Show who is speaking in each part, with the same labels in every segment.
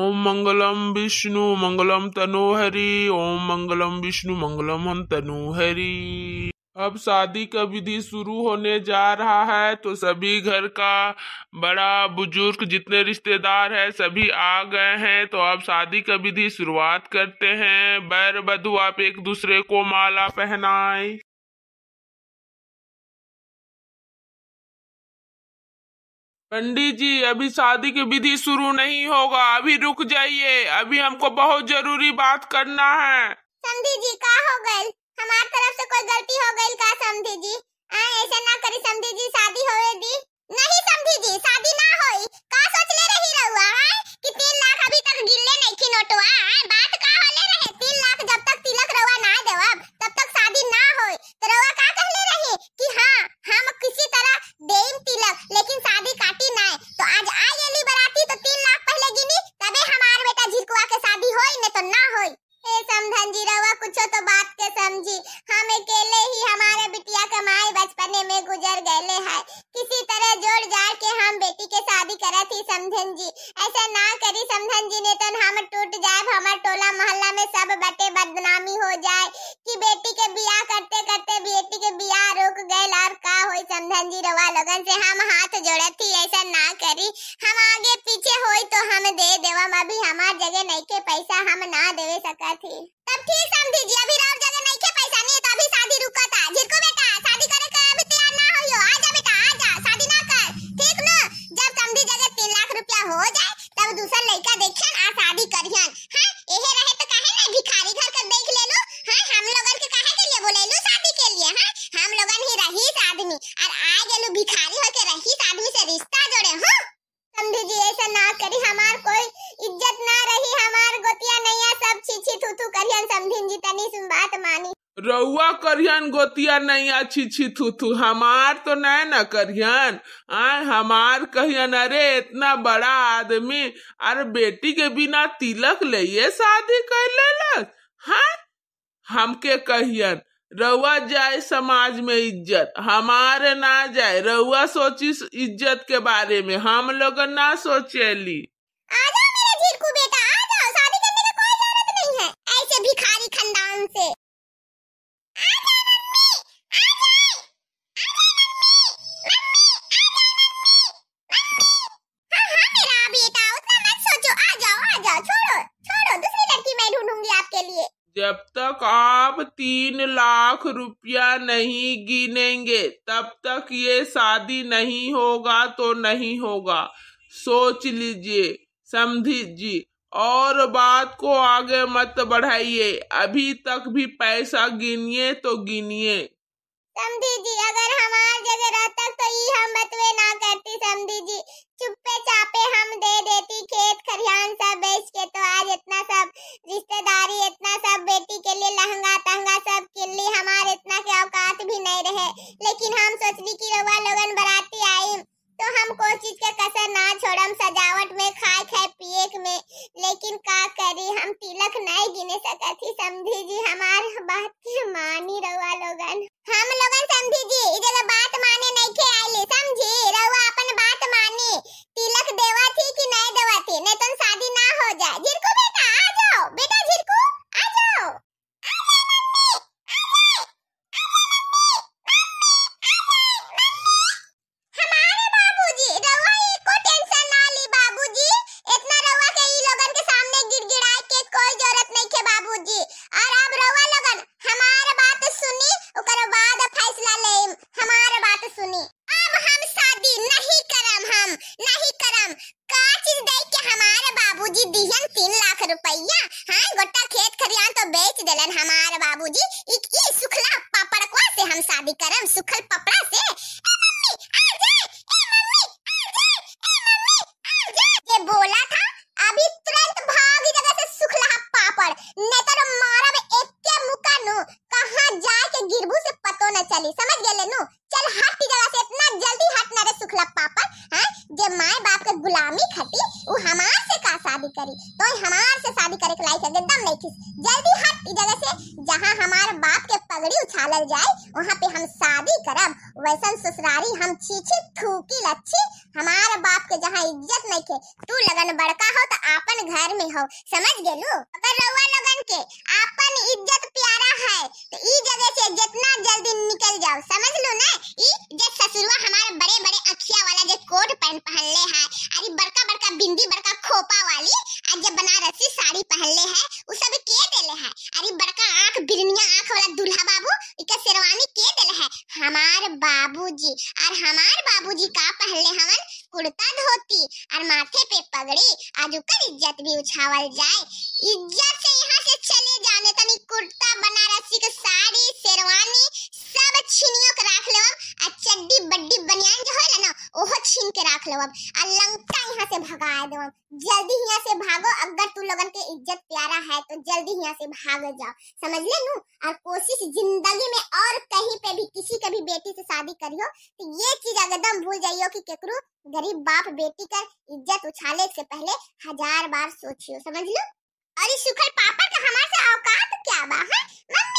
Speaker 1: ओम मंगलम विष्णु मंगलम तनोहरि ओम मंगलम विष्णु मंगलम हम तनोहरि अब शादी का विधि शुरू होने जा रहा है तो सभी घर का बड़ा बुजुर्ग जितने रिश्तेदार है सभी आ गए हैं तो अब शादी का विधि शुरुआत करते हैं बैर बधु आप एक दूसरे को माला पहनाए पंडित जी अभी शादी की विधि शुरू नहीं होगा अभी रुक जाइए अभी हमको बहुत जरूरी बात करना है समझी जी
Speaker 2: का हो गई हमारे तरफ से कोई गलती हो गई का समझे रहिए हम टूट जाए हमार टोला मोहल्ला में सब बटे बदनामी हो जाए कि बेटी के बियाह करते करते बेटी के बियाह रुक गए और का होई समझन जी रवा लगन से हम हाथ जोड़े थी ऐसा ना करी हम आगे पीछे होई तो हम दे देवा अभी हमार जगह नहीं के पैसा हम ना देवे सका थी तब ठीक समझी जी आदमी और आज एलो भिखारी होके रहीस आदमी से रिश्ता जोड़े हां समझी जी ऐसा ना करी हमार कोई इज्जत ना रही हमार गोतिया नैया सब छी छी थू थू करियन समझिन जी तनी सुन
Speaker 1: बात मानी रउआ करियन गोतिया नैया छी छी थू थू हमार तो नै ना करियन आय हमार कहियन अरे इतना बड़ा आदमी अरे बेटी के बिना तिलक ले शादी कर लेलस हां हमके कहियन रउआ जाए समाज में इज्जत हमारे ना जाए रउआ सोची इज्जत के बारे में हम लोग ना सोचेली आजा
Speaker 2: मेरे बेटा
Speaker 1: लाख रुपया नहीं गिनेंगे तब तक ये शादी नहीं होगा तो नहीं होगा सोच लीजिए समझी जी और बात को आगे मत बढ़ाइए अभी तक भी पैसा गिनिए तो गिनिए
Speaker 2: जी अगर हमारे जगह में लेकिन का करी हम तिलक नहीं गिने सकत ही समझी जी हमार बात मानी रवा लोगन हम लोगन समझी जी इधर बात शादी करी तो हमार से शादी करे के लायक एकदम नहीं थी जल्दी हट ई जगह से जहां हमार बाप के पगड़ी उछालल जाए वहां पे हम शादी करब वैसन ससुरारी हम छीछी थूकी लच्छी हमार बाप के जहां इज्जत नहीं थे तू लगन बड़का हो तो आपन घर में हो समझ गेलू अगर तो रउआ लगन के आपन इज्जत प्यारा है तो ई जगह से जितना जल्दी निकल जाओ समझ लो ना ई जे ससुरवा कोट पहन पहन ले है अरे बड़का बड़का बिंदी बड़का खोपा वाली आज जब बनारसी साड़ी पहन ले है उ सब के देले है अरे बड़का आंख बिरनिया आंख वाला दूल्हा बाबू इका शेरवानी के देले है हमार बाबूजी और हमार बाबूजी का पहन ले हवन कुर्ता धोती और माथे पे पगड़ी आज उकर इज्जत भी उछावल जाए इज्जत से यहां से चले जाने तनी कुर्ता बनारसी का साड़ी शेरवानी छिनियो के राख लेवब आ चड्डी बड्डी बनियान जो है ना ओहो छीन के राख लेवब आ लंका यहाँ से भगा देवब जल्दी यहाँ से भागो अगर तू लोगन के इज्जत प्यारा है तो जल्दी यहाँ से भाग जाओ समझ ले नू और कोशिश जिंदगी में और कहीं पे भी किसी के भी बेटी से शादी करियो तो ये चीज एकदम भूल जाइयो कि केकरू गरीब बाप बेटी कर इज्जत उछाले से पहले हजार बार सोचियो समझ लो अरे इस सुखल पापड़ का हमारे से औकात क्या बा है मैं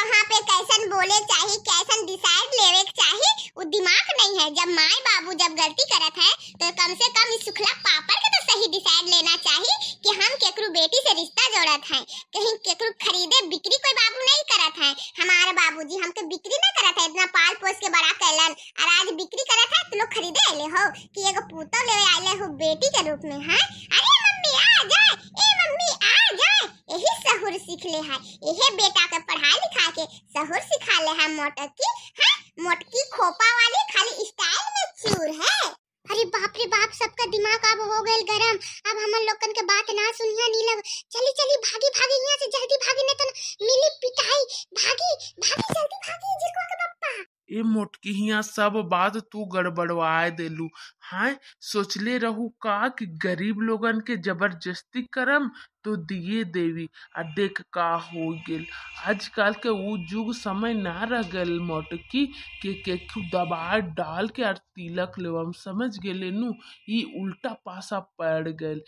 Speaker 2: कहाँ पे कैसन बोले चाहिए कैसन डिसाइड लेवे चाहिए वो दिमाग नहीं है जब माए बाबू जब गलती करत है तो कम से कम इस सुखला पापड़ के तो सही डिसाइड लेना चाहिए कि हम केकरू बेटी से रिश्ता जोड़त है कहीं केकरू खरीदे बिक्री कोई बाबू नहीं करत है हमारे बाबूजी हमके तो बिक्री ना करत है इतना पाल पोस के बड़ा कैलन और आज बिक्री करत है तो लोग खरीदे आले हो कि एगो पुतो लेवे आले हो बेटी के रूप में है अरे मम्मी आ जाए ए मम्मी आ जाए यही सहुर सीख ले है यही बेटा के पढ़ा लिखा के सहुर सिखा ले है मोटकी हाँ मोटकी खोपा वाली खाली स्टाइल में चूर है अरे बाप रे बाप सबका दिमाग अब हो गए गरम अब हम लोगन के बात ना सुनिया नीलम चली चली भागी भागी यहाँ से जल्दी भागी नहीं तो मिली पिटाई भागी भागी जल्दी भागी जिलकुआ के
Speaker 1: पप्पा ए मोटकी हिया सब बात तू गड़बड़वा देलू हाय सोचले रहू का कि गरीब लोगन के जबरदस्ती करम तो दिए देवी आ देख का हो गेल आजकल के ऊ जुग समय ना रह गल मोटकी के के दबा डाल के और तिलक लेवम समझ गेले नु ई उल्टा पासा पड़ गल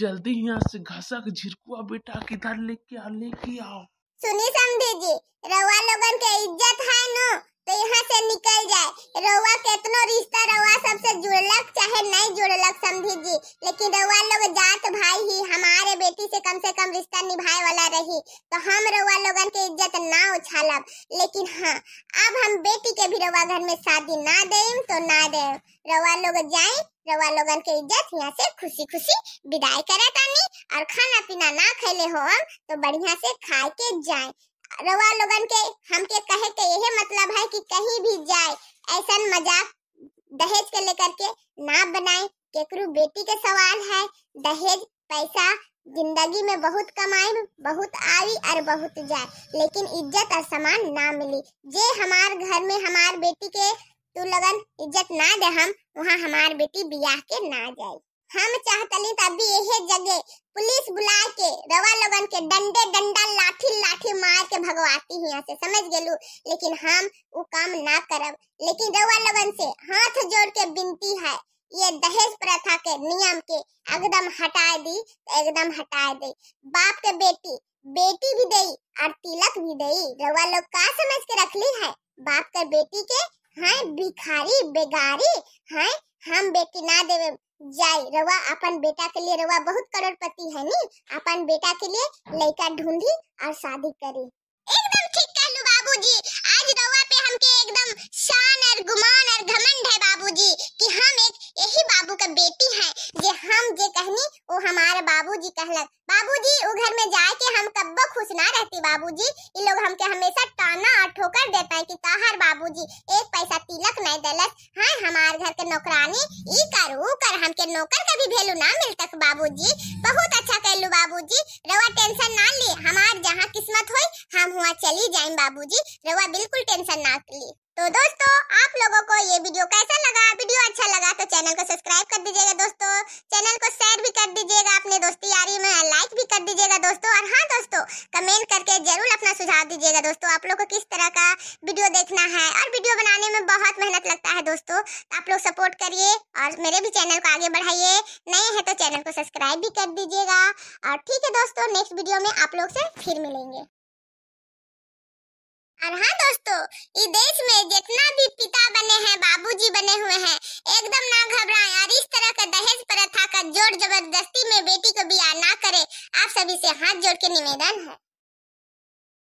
Speaker 1: जल्दी यहाँ से घसक झिरकुआ बेटा किधर लेके आ लेके आओ सुनी समझे जी
Speaker 2: रवा लोगन के इज्जत है नो तो यहाँ से निकल जाए रउआ कितनो रिश्ता रउआ सबसे जुड़लक चाहे नहीं जुड़लक समझी जी लेकिन रउआ लोग जात भाई ही हमारे बेटी से कम से कम रिश्ता निभाए वाला रही तो हम रउआ लोगन के इज्जत ना उछालब लेकिन हाँ अब हम बेटी के भी रउआ घर में शादी ना दे तो ना दे रउआ लोग जाए रउआ लोगन के इज्जत यहाँ से खुशी खुशी विदाई करे तानी और खाना पीना ना खेले हो तो बढ़िया से खा के जाए रवा लोगन के हमके कहे के यही मतलब है कि कहीं भी जाए ऐसा मजाक दहेज के लेकर के ना बनाए केकरू बेटी के सवाल है दहेज पैसा जिंदगी में बहुत कमाए बहुत आई और बहुत जाए लेकिन इज्जत और सम्मान ना मिली जे हमार घर में हमार बेटी के तू तो लगन इज्जत ना दे हम वहाँ हमार बेटी ब्याह के ना जाए हम चाहतली तभी यह जगह पुलिस बुला के रवा लोगन के डंडे डंडा लाठी लाठी मार के भगवाती यहाँ से समझ गेलू लेकिन हम वो काम ना करब लेकिन रवा लोगन से हाथ जोड़ के बिनती है ये दहेज प्रथा के नियम के एकदम हटा दी तो एकदम हटा दे बाप के बेटी बेटी भी दई और तिलक भी दई रवा लोग का समझ के रख ली है बाप के बेटी के हैं भिखारी बेगारी हैं हम बेटी ना देवे जाए रवा अपन बेटा के लिए रवा बहुत करोड़पति है नी अपन बेटा के लिए लड़का ढूंढी और शादी करी एकदम ठीक बाबू बाबूजी आज रवा पे हमके एकदम शान और गुमान और घमंड है बाबूजी कि हम एक यही बाबू का बेटी है जे हम जे कहनी वो हमारे बाबूजी कहलक बाबूजी वो घर में जाए के हम कब्बो खुश ना रहती बाबूजी ये लोग हमके हमेशा टाना और ठोकर देता है कि ताहर बाबूजी एक पैसा तिलक नहीं दलस हाँ हमारे घर के नौकरानी ई कर वो कर हमके नौकर का भी भेलू ना मिलतक बाबूजी बहुत अच्छा कहलू बाबूजी रवा टेंशन ना ली हमार जहाँ किस्मत हो हम हुआ चली जाए बाबू जी बिल्कुल टेंशन ना ली तो दोस्तों आप लोगों को ये वीडियो कैसा लगा वीडियो अच्छा लगा तो चैनल को सब्सक्राइब कर दीजिएगा दोस्तों चैनल को शेयर भी कर दीजिएगा अपने दोस्ती यारी में लाइक भी कर दीजिएगा दोस्तों और हाँ दोस्तों कमेंट करके जरूर अपना सुझाव दीजिएगा दोस्तों आप लोग को किस तरह का वीडियो देखना है और वीडियो बनाने में बहुत मेहनत लगता है दोस्तों तो आप लोग सपोर्ट करिए और मेरे भी चैनल को आगे बढ़ाइए नए हैं तो चैनल को सब्सक्राइब भी कर दीजिएगा और ठीक है दोस्तों नेक्स्ट वीडियो में आप लोग से फिर मिलेंगे और हाँ दोस्तों इस देश में जितना भी पिता बने हैं बाबूजी बने हुए हैं एकदम ना घबराएं और इस तरह का दहेज प्रथा का जोर जबरदस्ती में बेटी को बिया ना करें आप सभी से हाथ जोड़ के निवेदन है